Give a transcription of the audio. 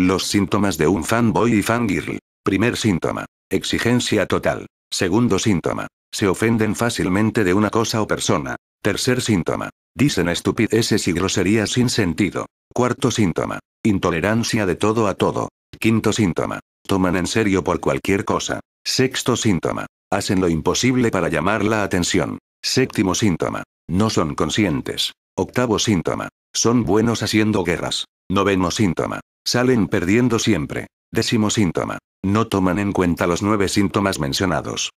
Los síntomas de un fanboy y fangirl. Primer síntoma. Exigencia total. Segundo síntoma. Se ofenden fácilmente de una cosa o persona. Tercer síntoma. Dicen estupideces y groserías sin sentido. Cuarto síntoma. Intolerancia de todo a todo. Quinto síntoma. Toman en serio por cualquier cosa. Sexto síntoma. Hacen lo imposible para llamar la atención. Séptimo síntoma. No son conscientes. Octavo síntoma. Son buenos haciendo guerras. Noveno síntoma. Salen perdiendo siempre. Décimo síntoma. No toman en cuenta los nueve síntomas mencionados.